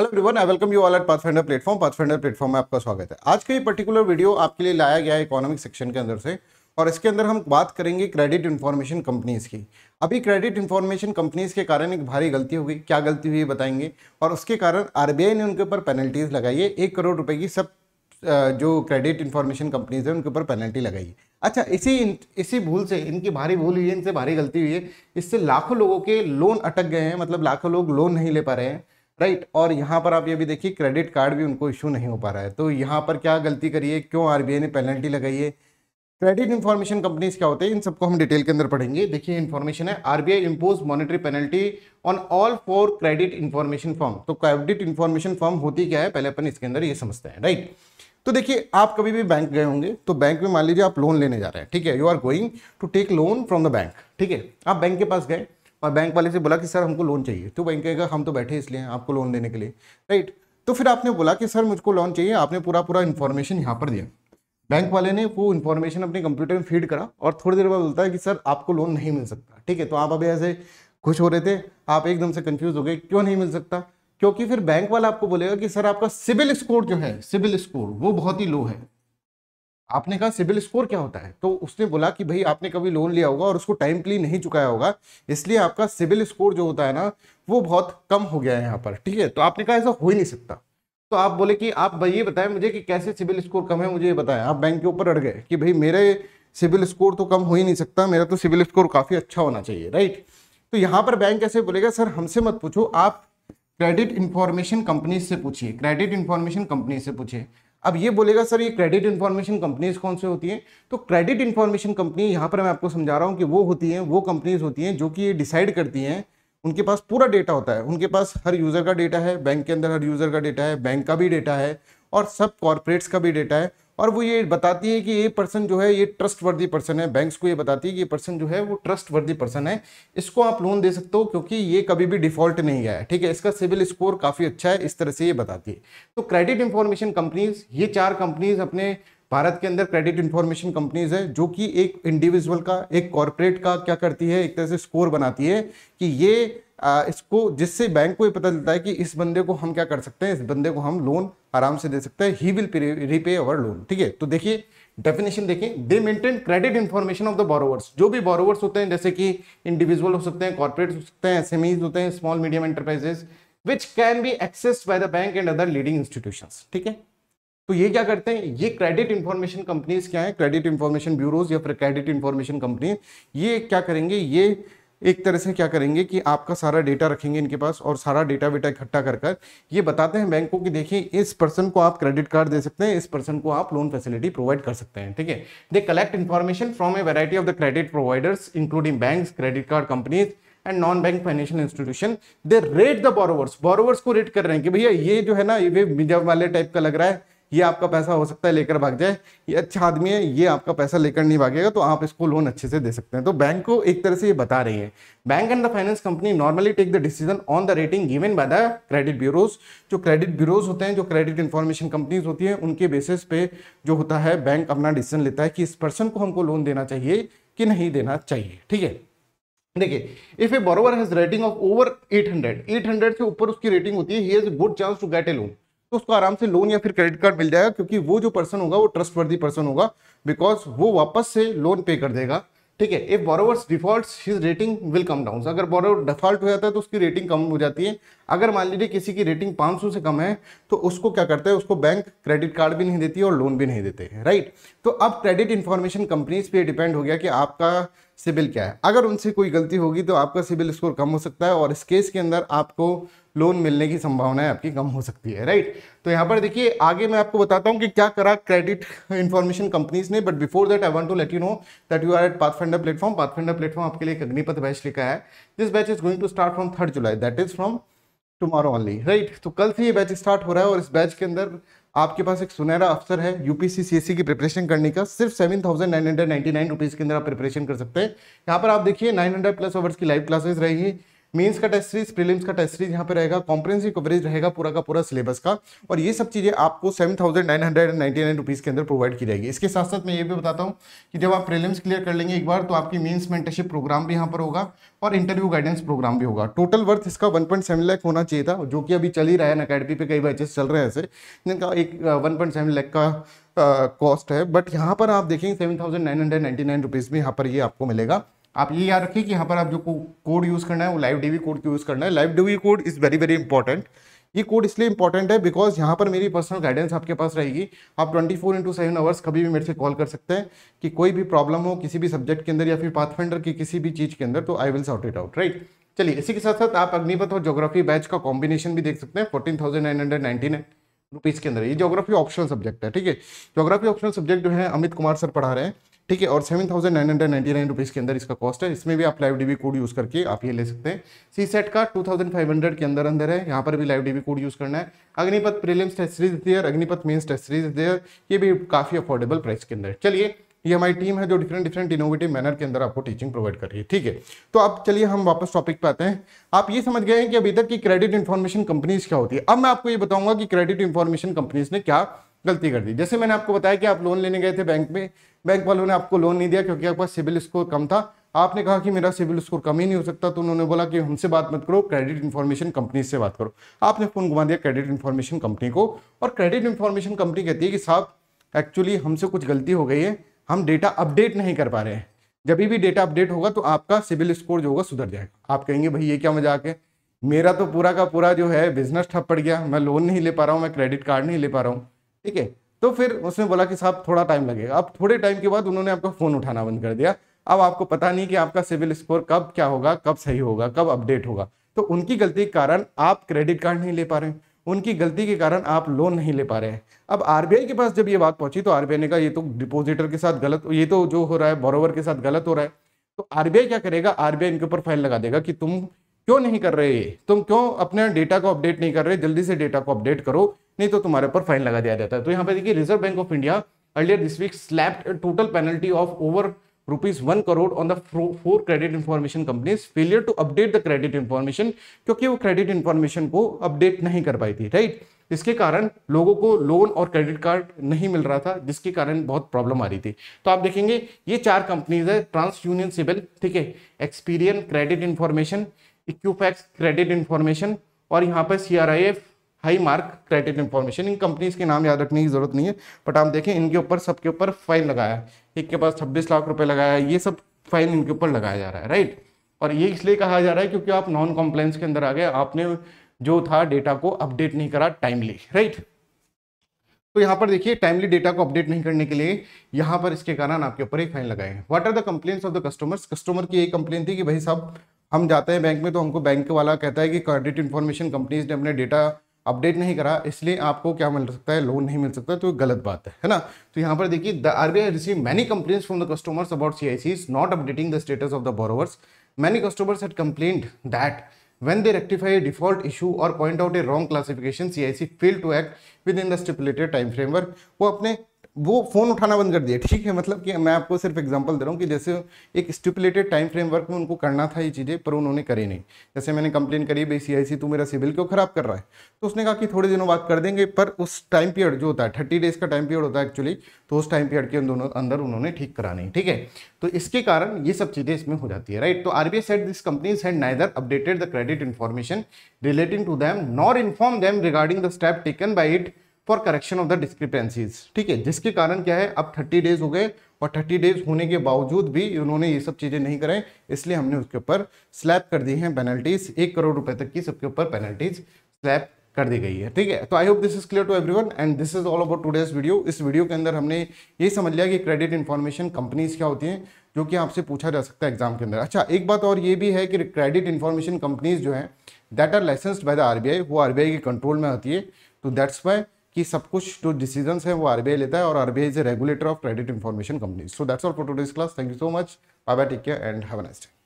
hello everyone I welcome you all at Pathfinder platform Pathfinder platform में आपका स्वागत है आज का ये पर्टिकुलर वीडियो आपके लिए लाया गया है इकोनॉमिक सेक्शन के अंदर से और इसके अंदर हम बात करेंगे क्रेडिट इन्फॉर्मेशन कंपनीज़ की अभी क्रेडिट इन्फॉर्मेशन कंपनीज़ के कारण एक भारी गलती हो गई क्या गलती हुई बताएंगे और उसके कारण आर ने उनके ऊपर पेनल्टीज़ लगाई है एक करोड़ रुपये की सब जो क्रेडिट इन्फॉर्मेशन कंपनीज है उनके ऊपर पेनल्टी लगाई है अच्छा इसी इसी भूल से इनकी भारी भूल हुई है इनसे भारी गलती हुई है इससे लाखों लोगों के लोन अटक गए हैं मतलब लाखों लोग लोन नहीं ले पा रहे हैं राइट और यहाँ पर आप ये भी देखिए क्रेडिट कार्ड भी उनको इशू नहीं हो पा रहा है तो यहाँ पर क्या गलती करिए क्यों आर ने पेनल्टी लगाई है क्रेडिट इन्फॉर्मेशन कंपनीज क्या होते हैं इन सबको हम डिटेल के अंदर पढ़ेंगे देखिए इन्फॉर्मेशन है RBI impose monetary penalty on all four credit information form तो क्रेडिट इन्फॉर्मेशन फॉर्म होती क्या है पहले अपन इसके अंदर ये समझते हैं राइट तो देखिए आप कभी भी बैंक गए होंगे तो बैंक में मान लीजिए आप लोन लेने जा रहे हैं ठीक है you are going to take loan from the bank ठीक है आप बैंक के पास गए और बैंक वाले से बोला कि सर हमको लोन चाहिए तो बैंक कहेगा हम तो बैठे इसलिए आपको लोन देने के लिए राइट तो फिर आपने बोला कि सर मुझको लोन चाहिए आपने पूरा पूरा इन्फॉर्मेशन यहाँ पर दिया बैंक वाले ने वो इन्फॉर्मेशन अपने कंप्यूटर में फीड करा और थोड़ी देर बाद बोलता है कि सर आपको लोन नहीं मिल सकता ठीक है तो आप अभी ऐसे खुश हो रहे थे आप एकदम से कंफ्यूज हो गए क्यों नहीं मिल सकता क्योंकि फिर बैंक वाला आपको बोलेगा कि सर आपका सिविल स्कोर जो है सिविल स्कोर वो बहुत ही लो है आपने कहा सिविल स्कोर क्या होता है तो उसने बोला कि भाई आपने कभी लोन लिया होगा और उसको टाइम नहीं चुकाया होगा इसलिए आपका सिविल स्कोर जो होता है ना वो बहुत कम हो गया है यहाँ पर ठीक है तो आपने कहा ऐसा हो ही नहीं सकता तो आप बोले कि आप ये बताएं मुझे कि कैसे सिविल स्कोर कम है मुझे ये बताएं आप बैंक के ऊपर अड़ गए कि भाई मेरे सिविल स्कोर तो कम हो ही नहीं सकता मेरा तो सिविल स्कोर काफ़ी अच्छा होना चाहिए राइट तो यहाँ पर बैंक ऐसे बोलेगा सर हमसे मत पूछो आप क्रेडिट इन्फॉर्मेशन कंपनी से पूछिए क्रेडिट इन्फॉर्मेशन कंपनी से पूछिए अब ये बोलेगा सर ये क्रेडिट इन्फॉर्मेशन कंपनीज कौन से होती हैं तो क्रेडिट इन्फॉर्मेशन कंपनी यहाँ पर मैं आपको समझा रहा हूँ कि वो होती हैं वो कंपनीज होती हैं जो कि ये डिसाइड करती हैं उनके पास पूरा डेटा होता है उनके पास हर यूज़र का डेटा है बैंक के अंदर हर यूज़र का डेटा है बैंक का भी डेटा है और सब कॉरपोरेट्स का भी डेटा है और वो ये बताती है कि ये पर्सन जो है ये ट्रस्ट वर्दी पर्सन है बैंक्स को ये बताती है कि ये पर्सन जो है वो ट्रस्ट वर्दी पर्सन है इसको आप लोन दे सकते हो क्योंकि ये कभी भी डिफॉल्ट नहीं गया है ठीक है इसका सिविल स्कोर काफ़ी अच्छा है इस तरह से ये बताती है तो क्रेडिट इंफॉर्मेशन कंपनीज ये चार कंपनीज अपने भारत के अंदर क्रेडिट इन्फॉर्मेशन कंपनीज है जो कि एक इंडिविजुअल का एक कॉरपोरेट का क्या करती है एक तरह से स्कोर बनाती है कि ये इसको जिससे बैंक को ये पता चलता है कि इस बंदे को हम क्या कर सकते हैं इस बंदे को हम लोन आराम से दे सकते हैं he will repay our loan ठीक है तो देखिए डेफिनेशन देखें they maintain credit information of the borrowers जो भी बोरोवर्स होते हैं जैसे कि इंडिविजुअल हो सकते हैं कॉर्पोरेट हो सकते हैं एस होते हैं small medium enterprises which can be access by the bank and other leading institution ठीक है तो ये क्या करते हैं ये क्रेडिट इन्फॉर्मेशन कंपनीज क्या है क्रेडिट इन्फॉर्मेशन ब्यूरोज या फिर क्रेडिट इन्फॉर्मेशन कंपनी ये क्या करेंगे ये एक तरह से क्या करेंगे कि आपका सारा डेटा रखेंगे इनके पास और सारा डेटा वेटा इकट्ठा कर कर ये बताते हैं बैंक को कि देखिए इस पर्सन को आप क्रेडिट कार्ड दे सकते हैं इस पर्सन को आप लोन फैसिलिटी प्रोवाइड कर सकते हैं ठीक है they collect information from a variety of the credit providers including bank credit card companies and non bank financial institution they rate the borrowers borrowers को रेट कर रहे हैं कि भैया ये जो है ना ये मिजब वाले टाइप का लग रहा है ये आपका पैसा हो सकता है लेकर भाग जाए ये अच्छा आदमी है ये आपका पैसा लेकर नहीं भागेगा तो आप इसको लोन अच्छे से दे सकते हैं तो बैंक को एक तरह से ये बता रही है bank and the finance company normally take the decision on the rating given by the credit bureaus जो क्रेडिट ब्यूरोज होते हैं जो क्रेडिट इन्फॉर्मेशन कंपनीज होती है उनके बेसिस पे जो होता है बैंक अपना डिसीजन लेता है कि इस पर्सन को हमको लोन देना चाहिए कि नहीं देना चाहिए ठीक है देखिए if a borrower has rating of over 800 800 से ऊपर उसकी रेटिंग होती है he has good chance to get a loan तो उसको आराम से लोन या फिर क्रेडिट कार्ड मिल जाएगा क्योंकि वो जो पर्सन होगा वो ट्रस्ट वर्दी पर्सन होगा बिकॉज वो वापस से लोन पे कर देगा ठीक है if borrowers default his rating will come down अगर बोरोवर डिफॉल्ट हो जाता है तो उसकी रेटिंग कम हो जाती है अगर मान लीजिए किसी की रेटिंग 500 से कम है तो उसको क्या करते हैं उसको बैंक क्रेडिट कार्ड भी नहीं देती और लोन भी नहीं देते राइट तो अब क्रेडिट इंफॉर्मेशन कंपनीज पे डिपेंड हो गया कि आपका सिबिल क्या है अगर उनसे कोई गलती होगी तो आपका सिबिल स्कोर कम हो सकता है और इस केस के अंदर आपको लोन मिलने की संभावनाएं आपकी कम हो सकती है राइट तो यहाँ पर देखिए आगे मैं आपको बताता हूँ कि क्या करा क्रेडिट इन्फॉर्मेशन कंपनीज ने but before that I want to let you know that you are at Pathfinder platform Pathfinder platform आपके लिए एक अग्निपथ बैच लिखा है this batch is going to start from third July that is from tomorrow only right तो कल से ये batch start हो रहा है और इस बैच के अंदर आपके पास एक सुनहरा अवसर है यूपीसी सीएससी e की प्रिपरेशन करने का सिर्फ seven thousand nine hundred ninety nine rupees के अंदर आप प्रिपरेशन कर सकते हैं यहाँ पर आप देखिए नाइन हंड्रेड प्लस ओवर्स की लाइव क्लासेस रहेंगी मेंस का टेस्ट सीरीज प्रीलिम्स का टेस्ट सीरीज यहाँ पे रहेगा कॉम्प्रेंसिव कवरेज रहेगा पूरा का पूरा सिलेबस का और ये सब चीज़ें आपको seven thousand nine hundred and ninety nine rupees के अंदर प्रोवाइड की जाएगी इसके साथ साथ मैं ये भी बताता हूँ कि जब आप प्रीलिम्स क्लियर कर लेंगे एक बार तो आपकी मेन्स मेंटरशिप प्रोग्राम भी यहाँ पर होगा और इंटरव्यू गाइडेंस प्रोग्राम भी होगा टोटल वर्थ इसका वन पॉइंट सेवन लैक होना चाहिए था जो कि अभी चल ही रहा है अकेडमी पर कई बैचेस चल रहे हैं ऐसे जिनका एक वन पॉइंट सेवन लैक का कॉस्ट है बट यहाँ पर आप देखेंगे seven thousand nine hundred ninety nine rupees में यहाँ पर ये आपको मिलेगा आप ये याद रखिए कि यहाँ पर आप जो कोड यूज़ करना है वो लाइव डीवी कोड यूज़ करना है live DV code is very very important ये कोड इसलिए इंपॉर्टेंट है बिकॉज यहाँ पर मेरी पर्सनल गाइडेंस आपके पास रहेगी आप 24 फोर इंटू सेवन आवर्स कभी भी मेरे से कॉल कर सकते हैं कि कोई भी प्रॉब्लम हो किसी भी सब्जेक्ट के अंदर या फिर पाथफेंडर की किसी भी चीज़ के अंदर तो I will sort it out right चलिए इसी के साथ साथ आप अग्निपथ और जोग्राफी बैच का कॉम्बिनेशन भी देख सकते हैं fourteen thousand nine hundred nine rupees के अंदर ये जोग्राफी ऑप्शनल सब्जेक्ट है ठीक है जोग्राफी ऑप्शनल सब्जेक्ट जो है अमित कुमार सर पढ़ा रहे हैं ठीक है और seven thousand nine hundred ninety nine rupees के अंदर इसका कॉस्ट है इसमें भी आप लाइव डीबी कोड यूज़ करके आप ये ले सकते हैं सी सेट का टू थाउजेंड फाइव हंड्रेड के अंदर अंदर है यहाँ पर भी लाइव डीबी कोड यूज़ करना है Agnipath prelims test series there Agnipath mains test series there ये भी काफ़ी अफोर्डेबल प्राइस के अंदर चलिए ये हमारी टीम है जो डिफरेंट डिफरेंट इनोवेटिव मैनर के अंदर आपको टीचिंग प्रोवाइड कर रही है ठीक है तो अब चलिए हम वापस टॉपिक पे आते हैं आप ये समझ गए हैं कि अभी तक की क्रेडिट इन्फॉर्मेशन कंपनीज क्या होती है अब मैं आपको ये बताऊंगा कि क्रेडिट इन्फॉर्मेशन कंपनीज ने क्या गलती कर दी जैसे मैंने आपको बताया कि आप लोन लेने गए थे बैंक में बैंक वालों ने आपको लोन नहीं दिया क्योंकि आपका सिविल स्कोर कम था आपने कहा कि मेरा सिविल स्कोर कम ही नहीं हो सकता तो उन्होंने बोला कि हमसे बात मत करो क्रेडिट इन्फॉर्मेशन कंपनी से बात करो आपने फोन घुमा दिया क्रेडिट इन्फॉर्मेशन कंपनी को और क्रेडिट इन्फॉर्मेशन कंपनी कहती है कि साहब एक्चुअली हमसे कुछ गलती हो गई है हम डेटा अपडेट नहीं कर पा रहे हैं जब भी डेटा अपडेट होगा तो आपका सिविल स्कोर जो होगा सुधर जाएगा आप कहेंगे भाई ये क्या मजाक है मेरा तो पूरा का पूरा जो है बिजनेस ठप पड़ गया मैं लोन नहीं ले पा रहा हूँ मैं क्रेडिट कार्ड नहीं ले पा रहा हूँ ठीक है तो फिर उसने बोला कि साहब थोड़ा टाइम लगेगा अब थोड़े टाइम के बाद उन्होंने आपका फ़ोन उठाना बंद कर दिया अब आपको पता नहीं कि आपका सिविल स्कोर कब क्या होगा कब सही होगा कब अपडेट होगा तो उनकी गलती के कारण आप क्रेडिट कार्ड नहीं ले पा रहे हैं उनकी गलती के कारण आप लोन नहीं ले पा रहे हैं अब आरबीआई के पास जब ये बात पहुंची तो आरबीआई ने कहा ये तो डिपोजिटर के साथ गलत ये तो जो हो रहा है बोरोवर के साथ गलत हो रहा है तो आरबीआई क्या करेगा आरबीआई इनके ऊपर फाइल लगा देगा कि तुम क्यों नहीं कर रहे ये तुम क्यों अपने डेटा को अपडेट नहीं कर रहे जल्दी से डेटा को अपडेट करो नहीं तो तुम्हारे ऊपर फाइन लगा दिया जाता है तो यहाँ पे देखिए Reserve Bank of India earlier this week slapped total penalty of over rupees one crore on the four credit information companies failure to update the credit information क्योंकि वो क्रेडिट इन्फॉर्मेशन को अपडेट नहीं कर पाई थी राइट इसके कारण लोगों को लोन और क्रेडिट कार्ड नहीं मिल रहा था जिसके कारण बहुत प्रॉब्लम आ रही थी तो आप देखेंगे ये चार कंपनीज है ट्रांस यूनियन सिविल ठीक है Experian credit information Equifax credit information और यहाँ पर C R I F high mark credit information इन कंपनीज के नाम याद रखने की जरूरत नहीं है बट आप देखें इनके ऊपर सबके ऊपर फाइन लगाया एक के पास छब्बीस लाख रुपए लगाया ये सब फाइन इनके ऊपर लगाया जा रहा है राइट और ये इसलिए कहा जा रहा है क्योंकि आप नॉन कॉम्प्लाइंस के अंदर आ गए आपने जो था डेटा को अपडेट नहीं करा टाइमली राइट तो यहाँ पर देखिए टाइमली डेटा को अपडेट नहीं करने के लिए यहाँ पर इसके कारण आपके ऊपर एक फाइन लगाए what are the complaints of the customers customer की एक कंप्लेन थी कि भाई साहब हम जाते हैं बैंक में तो हमको बैंक वाला कहता है कि क्रेडिट इन्फॉर्मेशन कंपनीज ने अपने डेटा अपडेट नहीं करा इसलिए आपको क्या मिल सकता है लोन नहीं मिल सकता तो गलत बात है है ना तो यहाँ पर देखिए the R B I receive many complain from the customers about C I C is not updating the status of the borrowers many customers had complain that they default issue और point out a wrong classification C I C fail to act within the stipulated time frame work वो अपने वो phone उठाना बंद कर दिया ठीक है मतलब कि मैं आपको सिर्फ एग्जांपल दे रहा हूँ कि जैसे एक स्टिपुलेटेड टाइम फ्रेमवर्क में उनको करना था ये चीज़ें पर उन्होंने करी नहीं जैसे मैंने कंप्लेन करी भाई सी आई तू मेरा सिविल क्यों खराब कर रहा है तो उसने कहा कि थोड़े दिनों बाद कर देंगे पर उस टाइम पीरियड जो होता है थर्टी डेज़ का टाइम पीरियड होता है एक्चुअली तो उस टाइम पीरियड के दोनों अंदर उन्होंने ठीक करा नहीं ठीक है तो इसके कारण ये सब चीज़ें इसमें हो जाती है राइट तो R B said this company said neither updated the credit information relating to them nor inform them regarding the step taken by it for correction of the discrepancies ठीक है जिसके कारण क्या है अब थर्टी डेज हो गए और थर्टी डेज होने के बावजूद भी उन्होंने ये सब चीज़ें नहीं कराएं इसलिए हमने उसके ऊपर स्लैप कर दी हैं पेनल्टीज एक करोड़ रुपए तक की सबके ऊपर पेनल्टीज स्लैप कर दी गई है ठीक है तो I hope this is clear to everyone and this is all about today's video इस वीडियो के अंदर हमने ये समझ लिया कि क्रेडिट इन्फॉर्मेशन कंपनीज क्या होती हैं जो कि आपसे पूछा जा सकता है एग्जाम के अंदर अच्छा एक बात और ये भी है कि क्रेडिट इन्फॉर्मेशन कंपनीज जो है that are licensed by the RBI वो आरबीआई के कंट्रोल में आती है तो दैट्स वाई कि सब कुछ जो डिसीजन है वो आरबीआई लेता है और RBI is a regulator of credit information company so that's all for today's class thank you so much bye bye take care and have a nice day